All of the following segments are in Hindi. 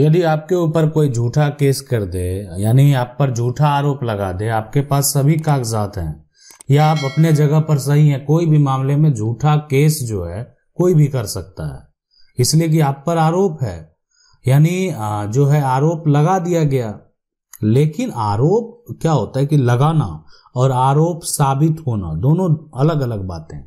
यदि आपके ऊपर कोई झूठा केस कर दे यानी आप पर झूठा आरोप लगा दे आपके पास सभी कागजात हैं या आप अपने जगह पर सही हैं कोई भी मामले में झूठा केस जो है कोई भी कर सकता है इसलिए कि आप पर आरोप है यानी जो है आरोप लगा दिया गया लेकिन आरोप क्या होता है कि लगाना और आरोप साबित होना दोनों अलग अलग बातें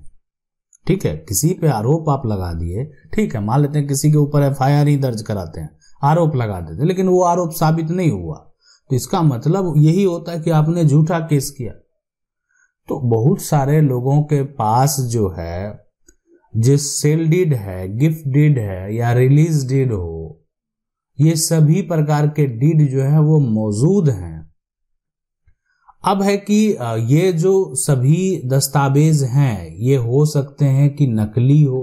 ठीक है किसी पे आरोप आप लगा दिए ठीक है मान लेते हैं किसी के ऊपर एफ आई आर ही दर्ज कराते हैं आरोप लगा देते लेकिन वो आरोप साबित नहीं हुआ तो इसका मतलब यही होता है कि आपने झूठा केस किया तो बहुत सारे लोगों के पास जो है जिस सेल डीड है गिफ्ट डीड है या रिलीज डीड हो ये सभी प्रकार के डीड जो है वो मौजूद हैं अब है कि ये जो सभी दस्तावेज हैं ये हो सकते हैं कि नकली हो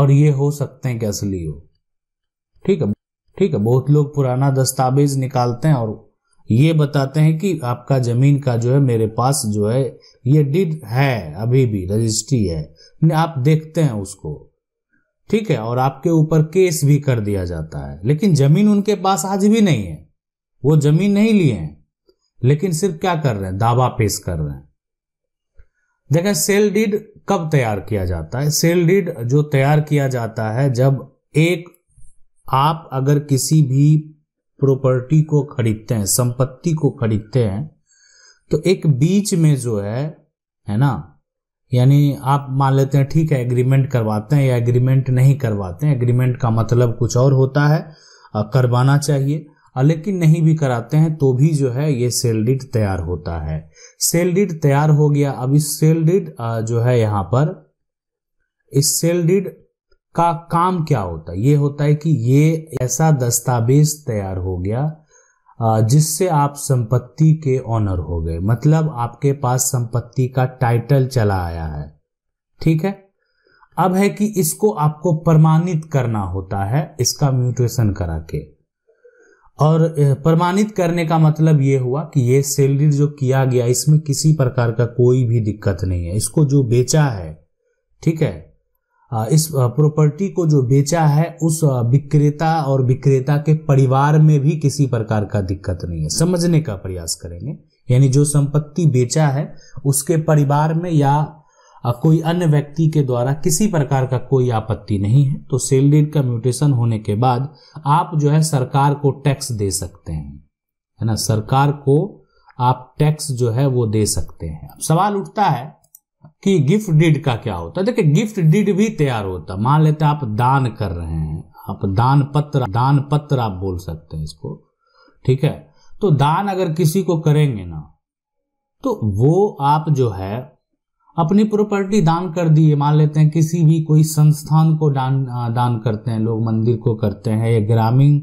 और ये हो सकते हैं कि असली हो ठीक है ठीक है बहुत लोग पुराना दस्तावेज निकालते हैं और ये बताते हैं कि आपका जमीन का जो है मेरे पास जो है ये डीड है अभी भी रजिस्ट्री है आप देखते हैं उसको ठीक है और आपके ऊपर केस भी कर दिया जाता है लेकिन जमीन उनके पास आज भी नहीं है वो जमीन नहीं लिए हैं लेकिन सिर्फ क्या कर रहे हैं दावा पेश कर रहे हैं देखें सेल डीड कब तैयार किया जाता है सेल डीड जो तैयार किया जाता है जब एक आप अगर किसी भी प्रॉपर्टी को खरीदते हैं संपत्ति को खरीदते हैं तो एक बीच में जो है है ना यानी आप मान लेते हैं ठीक है एग्रीमेंट करवाते हैं या एग्रीमेंट नहीं करवाते हैं एग्रीमेंट का मतलब कुछ और होता है करवाना चाहिए लेकिन नहीं भी कराते हैं तो भी जो है ये सेल डीड तैयार होता है सेल डीड तैयार हो गया अब इस सेल डीड जो है यहां पर इस सेल डीड का काम क्या होता है ये होता है कि ये ऐसा दस्तावेज तैयार हो गया जिससे आप संपत्ति के ऑनर हो गए मतलब आपके पास संपत्ति का टाइटल चला आया है ठीक है अब है कि इसको आपको प्रमाणित करना होता है इसका म्यूटेशन करा के और प्रमाणित करने का मतलब ये हुआ कि ये सैलरी जो किया गया इसमें किसी प्रकार का कोई भी दिक्कत नहीं है इसको जो बेचा है ठीक है इस प्रॉपर्टी को जो बेचा है उस विक्रेता और विक्रेता के परिवार में भी किसी प्रकार का दिक्कत नहीं है समझने का प्रयास करेंगे यानी जो संपत्ति बेचा है उसके परिवार में या कोई अन्य व्यक्ति के द्वारा किसी प्रकार का कोई आपत्ति नहीं है तो सेल डीड का म्यूटेशन होने के बाद आप जो है सरकार को टैक्स दे सकते हैं है ना सरकार को आप टैक्स जो है वो दे सकते हैं अब सवाल उठता है कि गिफ्ट डीड का क्या होता है देखिए गिफ्ट डीड भी तैयार होता है मान लेते हैं आप दान कर रहे हैं आप दान पत्र दान पत्र आप बोल सकते हैं इसको ठीक है तो दान अगर किसी को करेंगे ना तो वो आप जो है अपनी प्रॉपर्टी दान कर दिए मान लेते हैं किसी भी कोई संस्थान को दान दान करते हैं लोग मंदिर को करते हैं या ग्रामीण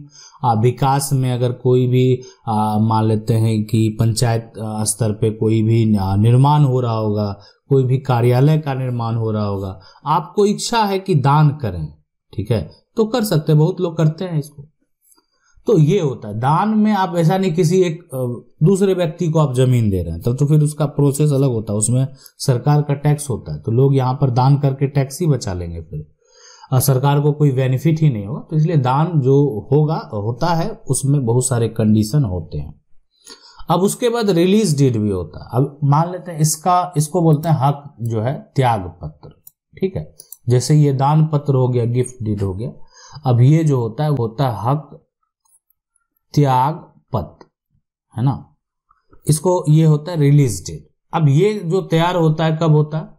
विकास में अगर कोई भी मान लेते हैं कि पंचायत स्तर पे कोई भी निर्माण हो रहा होगा कोई भी कार्यालय का निर्माण हो रहा होगा आपको इच्छा है कि दान करें ठीक है तो कर सकते हैं बहुत लोग करते हैं इसको तो ये होता है दान में आप ऐसा नहीं किसी एक दूसरे व्यक्ति को आप जमीन दे रहे हैं तब तो, तो फिर उसका प्रोसेस अलग होता है उसमें सरकार का टैक्स होता है तो लोग यहाँ पर दान करके टैक्स ही बचा लेंगे फिर और सरकार को कोई बेनिफिट ही नहीं होगा तो इसलिए दान जो होगा होता है उसमें बहुत सारे कंडीशन होते हैं अब उसके बाद रिलीज डेट भी होता है अब मान लेते हैं इसका इसको बोलते हैं हक जो है त्याग पत्र ठीक है जैसे ये दान पत्र हो गया गिफ्ट डीड हो गया अब ये जो होता है वो होता है हक त्याग पत्र है ना इसको ये होता है रिलीज डेट अब ये जो तैयार होता है कब होता है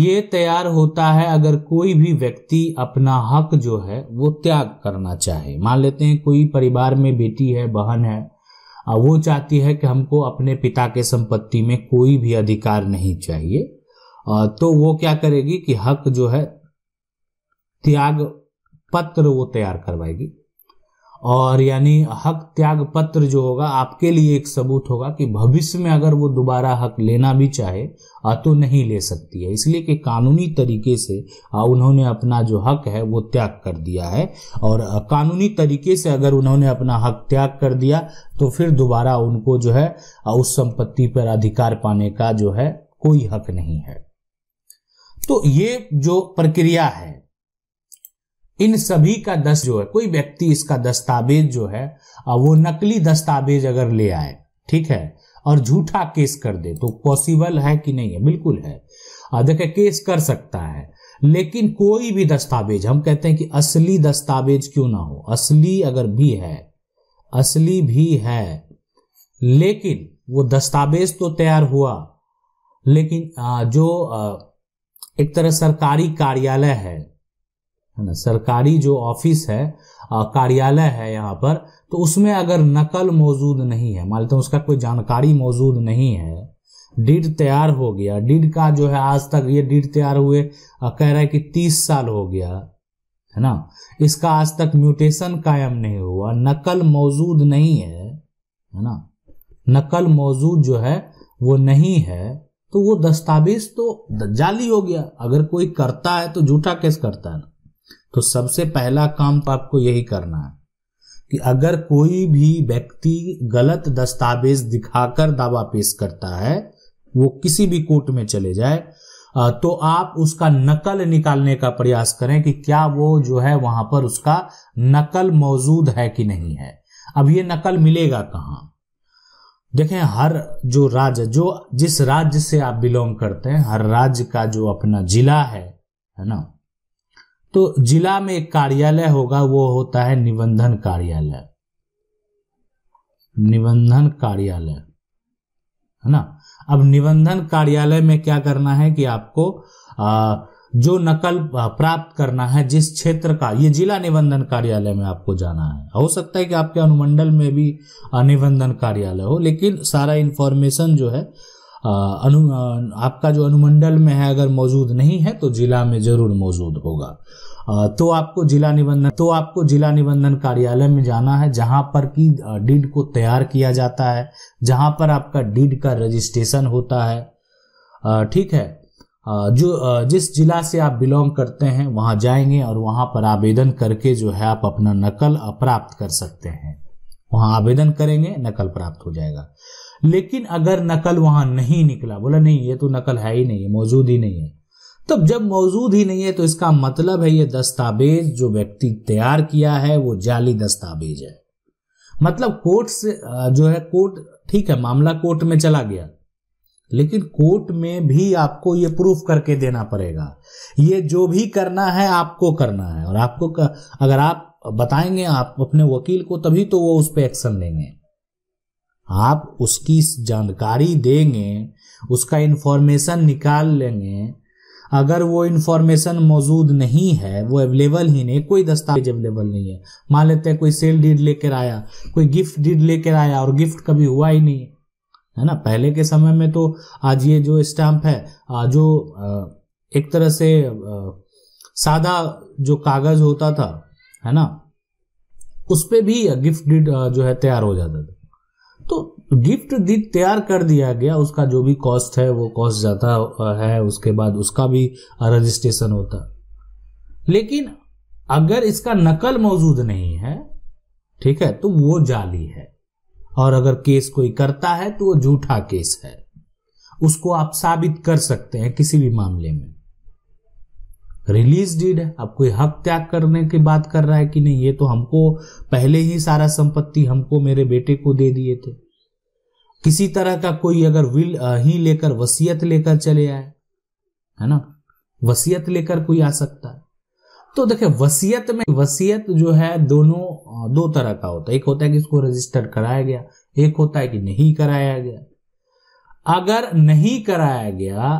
ये तैयार होता है अगर कोई भी व्यक्ति अपना हक जो है वो त्याग करना चाहे मान लेते हैं कोई परिवार में बेटी है बहन है वो चाहती है कि हमको अपने पिता के संपत्ति में कोई भी अधिकार नहीं चाहिए तो वो क्या करेगी कि हक जो है त्याग पत्र वो तैयार करवाएगी और यानी हक त्याग पत्र जो होगा आपके लिए एक सबूत होगा कि भविष्य में अगर वो दोबारा हक लेना भी चाहे तो नहीं ले सकती है इसलिए कि कानूनी तरीके से उन्होंने अपना जो हक है वो त्याग कर दिया है और कानूनी तरीके से अगर उन्होंने अपना हक त्याग कर दिया तो फिर दोबारा उनको जो है उस संपत्ति पर अधिकार पाने का जो है कोई हक नहीं है तो ये जो प्रक्रिया है इन सभी का दस जो है कोई व्यक्ति इसका दस्तावेज जो है वो नकली दस्तावेज अगर ले आए ठीक है और झूठा केस कर दे तो पॉसिबल है कि नहीं है बिल्कुल है देखे केस कर सकता है लेकिन कोई भी दस्तावेज हम कहते हैं कि असली दस्तावेज क्यों ना हो असली अगर भी है असली भी है लेकिन वो दस्तावेज तो तैयार हुआ लेकिन जो एक तरह सरकारी कार्यालय है है ना सरकारी जो ऑफिस है कार्यालय है यहाँ पर तो उसमें अगर नकल मौजूद नहीं है मान लेते हैं उसका कोई जानकारी मौजूद नहीं है डीड तैयार हो गया डीड का जो है आज तक ये डीड तैयार हुए कह रहा है कि तीस साल हो गया है ना इसका आज तक म्यूटेशन कायम नहीं हुआ नकल मौजूद नहीं है है ना नकल मौजूद जो है वो नहीं है तो वो दस्तावेज तो जाली हो गया अगर कोई करता है तो झूठा केस करता है ना तो सबसे पहला काम तो आपको यही करना है कि अगर कोई भी व्यक्ति गलत दस्तावेज दिखाकर दावा पेश करता है वो किसी भी कोर्ट में चले जाए तो आप उसका नकल निकालने का प्रयास करें कि क्या वो जो है वहां पर उसका नकल मौजूद है कि नहीं है अब ये नकल मिलेगा कहाँ देखें हर जो राज्य जो जिस राज्य से आप बिलोंग करते हैं हर राज्य का जो अपना जिला है है ना तो जिला में एक कार्यालय होगा वो होता है निबंधन कार्यालय निबंधन कार्यालय है ना अब निबंधन कार्यालय में क्या करना है कि आपको आ, जो नकल प्राप्त करना है जिस क्षेत्र का ये जिला निबंधन कार्यालय में आपको जाना है हो सकता है कि आपके अनुमंडल में भी निबंधन कार्यालय हो लेकिन सारा इंफॉर्मेशन जो है अनु आपका जो अनुमंडल में है अगर मौजूद नहीं है तो जिला में ज़रूर मौजूद होगा तो आपको जिला निबंधन तो आपको जिला निबंधन कार्यालय में जाना है जहां पर कि डीड को तैयार किया जाता है जहां पर आपका डीड का रजिस्ट्रेशन होता है ठीक है जो जिस जिला से आप बिलोंग करते हैं वहां जाएंगे और वहां पर आवेदन करके जो है आप अपना नकल प्राप्त कर सकते हैं वहां आवेदन करेंगे नकल प्राप्त हो जाएगा लेकिन अगर नकल वहां नहीं निकला बोला नहीं ये तो नकल है ही नहीं मौजूद ही नहीं है तब जब मौजूद ही नहीं है तो इसका मतलब है ये दस्तावेज जो व्यक्ति तैयार किया है वो जाली दस्तावेज है मतलब कोर्ट से जो है कोर्ट ठीक है मामला कोर्ट में चला गया लेकिन कोर्ट में भी आपको ये प्रूफ करके देना पड़ेगा ये जो भी करना है आपको करना है और आपको कर, अगर आप बताएंगे आप अपने वकील को तभी तो वो उस पर एक्शन लेंगे आप उसकी जानकारी देंगे उसका इन्फॉर्मेशन निकाल लेंगे अगर वो इन्फॉर्मेशन मौजूद नहीं है वो अवेलेबल ही नहीं कोई दस्तावेज अवेलेबल नहीं है मान लेते हैं कोई सेल डीड लेकर आया कोई गिफ्ट डीड लेकर आया और गिफ्ट कभी हुआ ही नहीं है ना पहले के समय में तो आज ये जो स्टाम्प है जो एक तरह से सादा जो कागज होता था है ना उस पर भी गिफ्ट डीड जो है तैयार हो जाता था गिफ्ट तो दी तैयार कर दिया गया उसका जो भी कॉस्ट है वो कॉस्ट जाता है उसके बाद उसका भी रजिस्ट्रेशन होता लेकिन अगर इसका नकल मौजूद नहीं है ठीक है तो वो जाली है और अगर केस कोई करता है तो वो झूठा केस है उसको आप साबित कर सकते हैं किसी भी मामले में रिलीज डीड है आप कोई हक त्याग करने की बात कर रहा है कि नहीं ये तो हमको पहले ही सारा संपत्ति हमको मेरे बेटे को दे दिए थे किसी तरह का कोई अगर विल ही लेकर वसीयत लेकर चले आए है ना वसीयत लेकर कोई आ सकता है तो देखिए वसीयत में वसीयत जो है दोनों दो तरह का होता है एक होता है कि इसको रजिस्टर कराया गया एक होता है कि नहीं कराया गया अगर नहीं कराया गया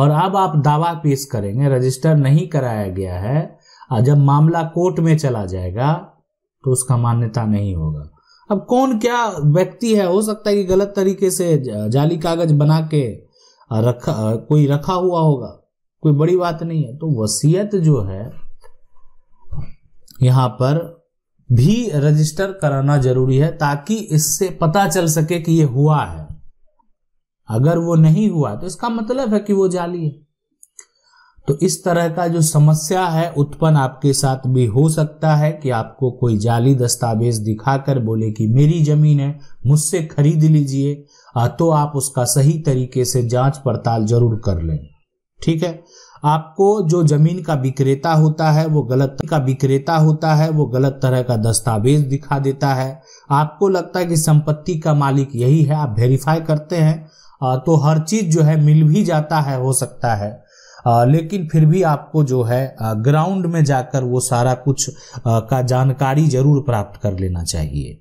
और अब आप दावा पेश करेंगे रजिस्टर नहीं कराया गया है और जब मामला कोर्ट में चला जाएगा तो उसका मान्यता नहीं होगा अब कौन क्या व्यक्ति है हो सकता है कि गलत तरीके से जाली कागज बना के रखा कोई रखा हुआ होगा कोई बड़ी बात नहीं है तो वसीयत जो है यहां पर भी रजिस्टर कराना जरूरी है ताकि इससे पता चल सके कि ये हुआ है अगर वो नहीं हुआ तो इसका मतलब है कि वो जाली है तो इस तरह का जो समस्या है उत्पन्न आपके साथ भी हो सकता है कि आपको कोई जाली दस्तावेज दिखाकर बोले कि मेरी जमीन है मुझसे खरीद लीजिए तो आप उसका सही तरीके से जांच पड़ताल जरूर कर लें ठीक है आपको जो जमीन का विक्रेता होता है वो गलत का विक्रेता होता है वो गलत तरह का दस्तावेज दिखा देता है आपको लगता है कि संपत्ति का मालिक यही है आप वेरीफाई करते हैं तो हर चीज जो है मिल भी जाता है हो सकता है आ, लेकिन फिर भी आपको जो है ग्राउंड में जाकर वो सारा कुछ आ, का जानकारी जरूर प्राप्त कर लेना चाहिए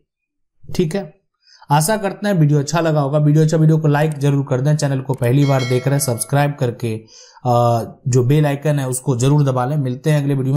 ठीक है आशा करते हैं वीडियो अच्छा लगा होगा वीडियो अच्छा वीडियो को लाइक जरूर कर दें चैनल को पहली बार देख रहे हैं सब्सक्राइब करके आ, जो बेल आइकन है उसको जरूर दबा लें मिलते हैं अगले वीडियो में